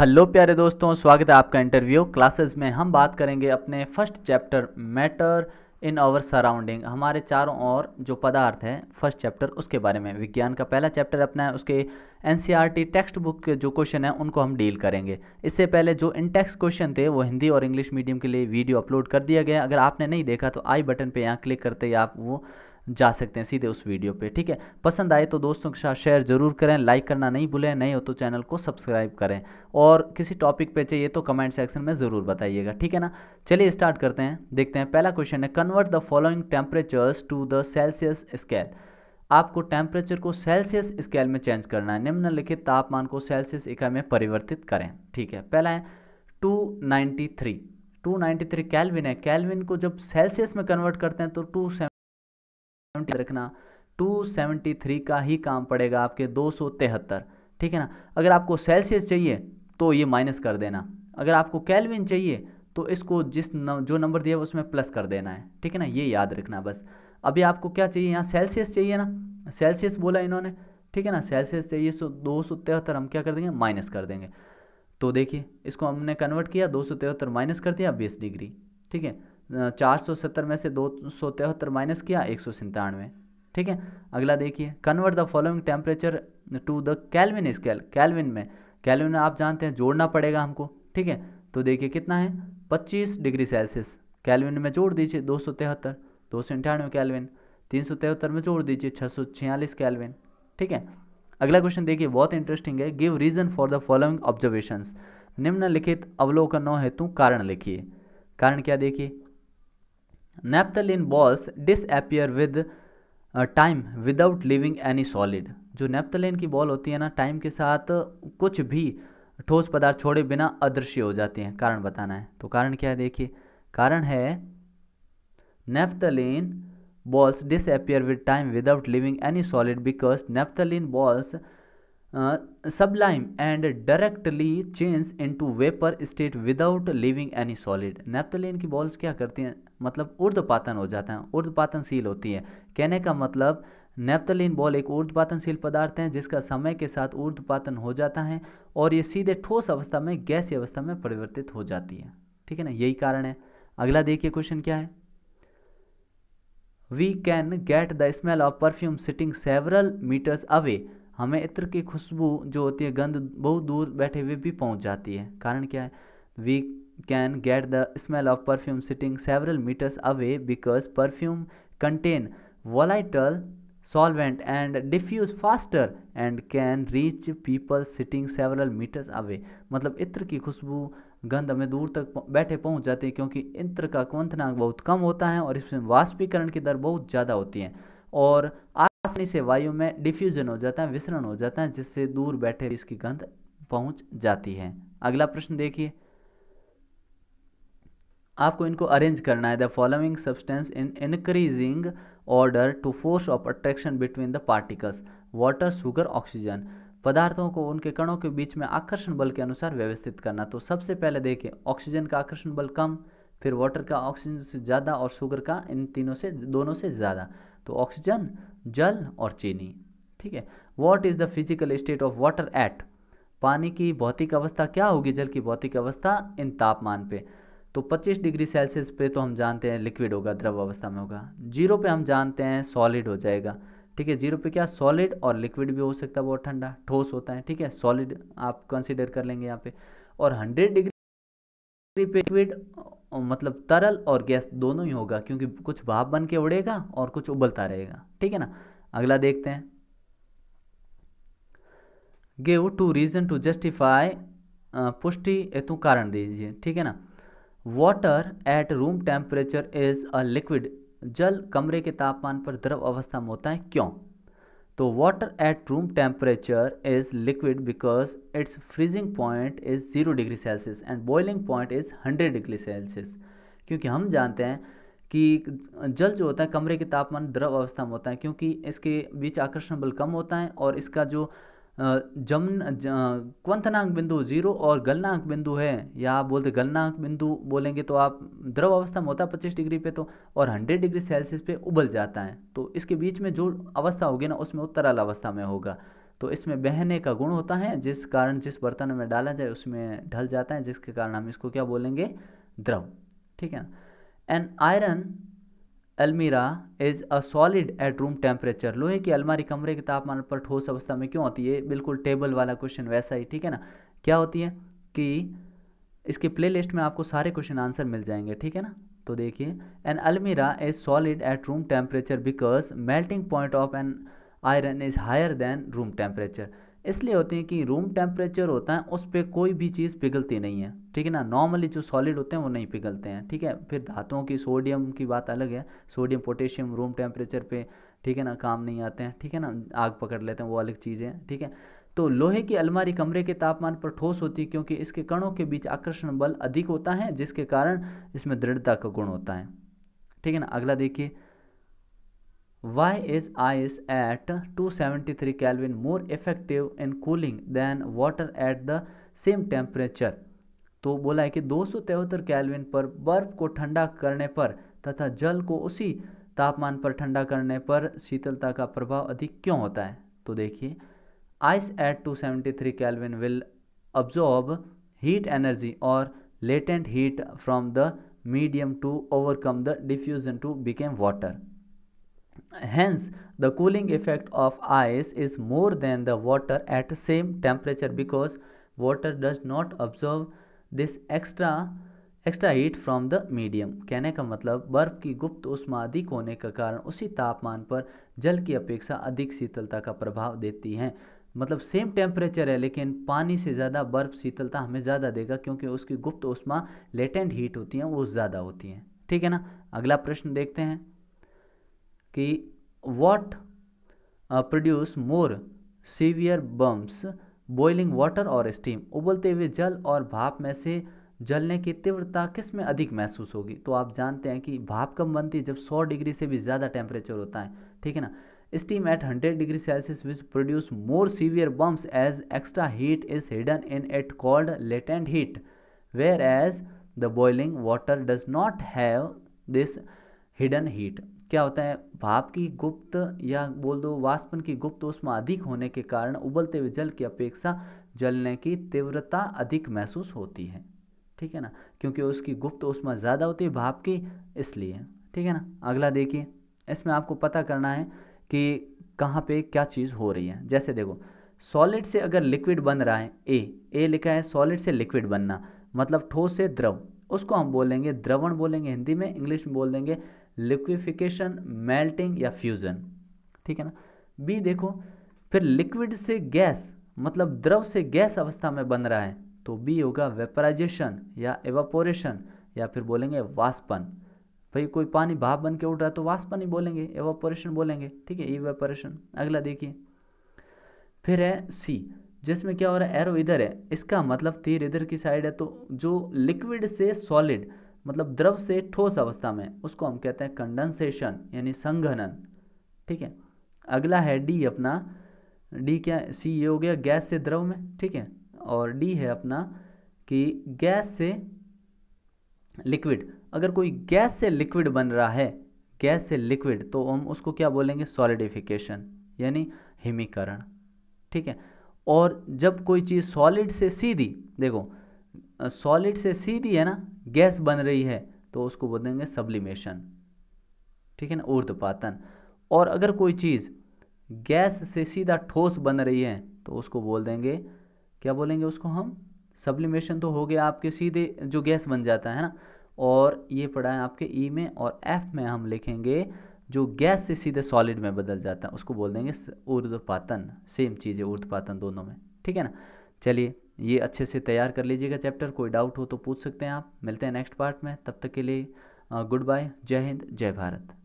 Hello प्यारे दोस्तों स्वागत है आपका इंटरव्यू क्लासेस में हम बात करेंगे अपने first chapter matter in our surrounding हमारे चारों ओर जो पदार्थ है फर्स्ट चैप्टर उसके बारे में विज्ञान का पहला चैप्टर अपना है उसके एनसीईआरटी टेक्स्ट बुक के जो क्वेश्चन है उनको हम डील करेंगे इससे पहले जो इन टेक्स्ट क्वेश्चन थे वो हिंदी और इंग्लिश मीडियम के लिए वीडियो अपलोड कर दिया गया अगर आपने नहीं देखा तो आई बटन पर यहाँ क्लिक करते ही आप वो जा सकते हैं सीधे उस वीडियो पे ठीक है पसंद आए तो दोस्तों के साथ शेयर जरूर करें लाइक करना नहीं भूलें नहीं हो तो चैनल को सब्सक्राइब करें और किसी टॉपिक पे चाहिए तो कमेंट सेक्शन में ज़रूर बताइएगा ठीक है ना चलिए स्टार्ट करते हैं देखते हैं पहला क्वेश्चन है convert the following temperatures to the Celsius scale आपको टेम्परेचर को सेल्सियस स्केल में चेंज करना है निम्नलिखित तापमान को सेल्सियस इकाई में परिवर्तित करें ठीक है पहला है 293 293 कैलविन है कैलविन को जब सेल्सियस में कन्वर्ट करते हैं तो टू रखना 273 का ही काम पड़ेगा आपके दो ठीक है ना अगर आपको सेल्सियस चाहिए तो ये माइनस कर देना अगर आपको कैलविन चाहिए तो इसको जिस न, जो नंबर दिया है उसमें प्लस कर देना है ठीक है ना ये याद रखना बस अभी आपको क्या चाहिए यहाँ सेल्सियस चाहिए ना सेल्सियस बोला इन्होंने ठीक है ना सेल्सियस चाहिए सो दो सौ तिहत्तर हम क्या कर देंगे माइनस कर देंगे तो देखिए इसको हमने कन्वर्ट किया दो सौ तिहत्तर माइनस कर दिया बीस डिग्री ठीक है चार सौ सत्तर में से दो सौ तिहत्तर माइनस किया एक सौ सन्तानवे ठीक है अगला देखिए convert the following temperature to the Kelvin scale Kelvin में कैलविन में आप जानते हैं जोड़ना पड़ेगा हमको ठीक है तो देखिए कितना है पच्चीस डिग्री सेल्सियस कैलविन में जोड़ दीजिए दो सौ तिहत्तर दो सौ अंठानवे कैलविन तीन सौ तिहत्तर में जोड़ दीजिए छः सौ छियालीस कैलविन ठीक है अगला क्वेश्चन देखिए बहुत इंटरेस्टिंग है give reason for the following observations निम्नलिखित अवलोकनों हेतु कारण लिखिए कारण क्या देखिए naphthalene balls disappear with time without leaving any solid जो नेप्थलिन की बॉल होती है ना टाइम के साथ uh, कुछ भी ठोस पदार्थ छोड़े बिना अदृश्य हो जाती हैं कारण बताना है तो कारण क्या है देखिए कारण है naphthalene balls disappear with time without leaving any solid because naphthalene balls and directly change into vapour state without leaving any solid naphthalene की बॉल्स क्या करती हैं मतलब उर्दपातन हो जाता है उर्दपातनशील होती है कहने का मतलब नेप्थलीन बॉल एक ऊर्ध्वपातनशील पदार्थ है जिसका समय के साथ ऊर्ध्वपातन हो जाता है और ये सीधे ठोस अवस्था में गैसी अवस्था में परिवर्तित हो जाती है ठीक है ना यही कारण है अगला देखिए क्वेश्चन क्या है we can get the smell of perfume sitting several metres away हमें इत्र की खुशबू जो होती है गंध बहुत दूर बैठे हुए भी पहुंच जाती है कारण क्या है we can get the smell of perfume sitting several metres away because perfume contain volatile solvent and diffuse faster and can reach people sitting several metres away मतलब इत्र की खुशबू गंध हमें दूर तक बैठे पहुंच जाती है क्योंकि इत्र का क्वंथनांक बहुत कम होता है और इसमें वाष्पीकरण की दर बहुत ज़्यादा होती है और आसानी से वायु में डिफ्यूजन हो जाता है विसरण हो जाता है जिससे दूर बैठे इसकी गंध पहुंच जाती है अगला प्रश्न देखिए आपको इनको अरेंज करना है the following substance in increasing order to force of attraction between the particles water sugar oxygen पदार्थों को उनके कणों के बीच में आकर्षण बल के अनुसार व्यवस्थित करना तो सबसे पहले देखें ऑक्सीजन का आकर्षण बल कम फिर वाटर का ऑक्सीजन से ज़्यादा और शुगर का इन तीनों से दोनों से ज़्यादा तो ऑक्सीजन जल और चीनी ठीक है what is the physical state of water at पानी की भौतिक अवस्था क्या होगी जल की भौतिक अवस्था इन तापमान पे तो 25 डिग्री सेल्सियस पे तो हम जानते हैं लिक्विड होगा द्रव अवस्था में होगा जीरो पे हम जानते हैं सॉलिड हो जाएगा ठीक है जीरो पे क्या सॉलिड और लिक्विड भी हो सकता है बहुत ठंडा ठोस होता है ठीक है सॉलिड आप कंसिडर कर लेंगे यहाँ पे और हंड्रेड डिग्री पे लिक्विड मतलब तरल और गैस दोनों ही होगा क्योंकि कुछ भाप बन के उड़ेगा और कुछ उबलता रहेगा ठीक है ना अगला देखते हैं give two reason to justify पुष्टि हेतु कारण दीजिए ठीक है ना water at room temperature is a liquid जल कमरे के तापमान पर द्रव अवस्था में होता है क्यों तो water at room temperature is liquid because its freezing point is zero degree Celsius and boiling point is hundred degree Celsius क्योंकि हम जानते हैं कि जल जो होता है कमरे के तापमान द्रव अवस्था में होता है क्योंकि इसके बीच आकर्षण बल कम होता है और इसका जो जमन क्वंथनांक बिंदु जीरो और गलनांक बिंदु है या आप बोलते गलनांक बिंदु बोलेंगे तो आप द्रव अवस्था में होता है पच्चीस डिग्री पे तो और हंड्रेड डिग्री सेल्सियस पे उबल जाता है तो इसके बीच में जो अवस्था होगी ना उसमें उत्तराल अवस्था में होगा तो इसमें बहने का गुण होता है जिस कारण जिस बर्तन में डाला जाए उसमें ढल जाता है जिसके कारण हम इसको क्या बोलेंगे द्रव ठीक है and iron almirah is a solid at room temperature लोहे की अलमारी कमरे के तापमान पर ठोस अवस्था में क्यों होती है बिल्कुल टेबल वाला क्वेश्चन वैसा ही ठीक है ना क्या होती है कि इसके प्लेलिस्ट में आपको सारे क्वेश्चन आंसर मिल जाएंगे ठीक है ना तो देखिए an almirah is solid at room temperature because melting point of an iron is higher than room temperature इसलिए होते हैं कि रूम टेम्परेचर होता है उस पर कोई भी चीज़ पिघलती नहीं है ठीक है ना नॉर्मली जो सॉलिड होते हैं वो नहीं पिघलते हैं ठीक है फिर धातुओं की सोडियम की बात अलग है सोडियम पोटेशियम रूम टेम्परेचर पे ठीक है ना काम नहीं आते हैं ठीक है ना आग पकड़ लेते हैं वो अलग चीज़ें हैं ठीक है तो लोहे की अलमारी कमरे के तापमान पर ठोस होती है क्योंकि इसके कणों के बीच आकर्षण बल अधिक होता है जिसके कारण इसमें दृढ़ता का गुण होता है ठीक है ना अगला देखिए Why is ice at 273 Kelvin more effective in cooling than water at the same temperature? तो बोला है कि दो कैलविन पर बर्फ को ठंडा करने पर तथा जल को उसी तापमान पर ठंडा करने पर शीतलता का प्रभाव अधिक क्यों होता है तो देखिए ice at 273 kelvin will absorb heat energy और latent heat from the medium to overcome the diffusion to became water hence the cooling effect of ice is more than the water at same temperature because water does not absorb this extra extra heat from the medium कहने का मतलब बर्फ़ की गुप्त उष्मा अधिक होने का कारण उसी तापमान पर जल की अपेक्षा अधिक शीतलता का प्रभाव देती है मतलब सेम टेम्परेचर है लेकिन पानी से ज़्यादा बर्फ़ शीतलता हमें ज़्यादा देगा क्योंकि उसकी गुप्त उष्मा लेटेंट हीट होती हैं वो ज़्यादा होती हैं ठीक है ना अगला प्रश्न देखते हैं कि what produce more severe bumps boiling water और स्टीम उबलते हुए जल और भाप में से जलने की तीव्रता किस में अधिक महसूस होगी तो आप जानते हैं कि भाप कम बनती है जब 100 डिग्री से भी ज़्यादा टेम्परेचर होता है ठीक है ना steam at 100 degree Celsius which produce more severe bumps as extra heat is hidden in it called latent heat whereas the boiling water does not have this hidden heat क्या होता है भाप की गुप्त या बोल दो वाष्पन की गुप्त उष्मा अधिक होने के कारण उबलते हुए जल की अपेक्षा जलने की तीव्रता अधिक महसूस होती है ठीक है ना क्योंकि उसकी गुप्त उष्मा ज़्यादा होती है भाप की इसलिए ठीक है ना अगला देखिए इसमें आपको पता करना है कि कहाँ पे क्या चीज़ हो रही है जैसे देखो सॉलिड से अगर लिक्विड बन रहा है ए ए लिखा है सॉलिड से लिक्विड बनना मतलब ठोस से द्रव उसको हम बोलेंगे द्रवण बोलेंगे हिंदी में इंग्लिश में बोल देंगे लिक्विफिकेशन मेल्टिंग या फ्यूज़न ठीक है ना बी देखो फिर लिक्विड से गैस मतलब द्रव से गैस अवस्था में बन रहा है तो बी होगा वेपराइजेशन या एवापोरेशन या फिर बोलेंगे वाष्पन भाई कोई पानी भाप बन के उठ रहा है तो वाष्पन ही बोलेंगे एवापोरेशन बोलेंगे ठीक है ई वेपोरेशन अगला देखिए फिर है सी जिसमें क्या हो रहा है एरो इधर है इसका मतलब तीर इधर की साइड है तो जो लिक्विड से सॉलिड मतलब द्रव से ठोस अवस्था में उसको हम कहते हैं कंडेंसेशन यानी संघनन ठीक है अगला है डी अपना डी क्या सी ये हो गया गैस से द्रव में ठीक है और डी है अपना कि गैस से लिक्विड अगर कोई गैस से लिक्विड बन रहा है गैस से लिक्विड तो हम उसको क्या बोलेंगे सॉलिडिफिकेशन यानी हिमीकरण ठीक है और जब कोई चीज़ सॉलिड से सीधी देखो सॉलिड से सीधी है ना गैस बन रही है तो उसको बोल देंगे सब्लिमेशन ठीक है ना ऊर्धपातन और अगर कोई चीज़ गैस से सीधा ठोस बन रही है तो उसको बोल देंगे क्या बोलेंगे उसको हम सब्लिमेशन तो हो गया आपके सीधे जो गैस बन जाता है ना और ये पढ़ा है आपके ई e में और एफ में हम लिखेंगे जो गैस से सीधे सॉलिड में बदल जाता है उसको बोल देंगे ऊर्ध्वपातन सेम चीज़ है ऊर्ध्वपातन दोनों में ठीक है ना चलिए ये अच्छे से तैयार कर लीजिएगा चैप्टर कोई डाउट हो तो पूछ सकते हैं आप मिलते हैं नेक्स्ट पार्ट में तब तक के लिए गुड बाय जय हिंद जय भारत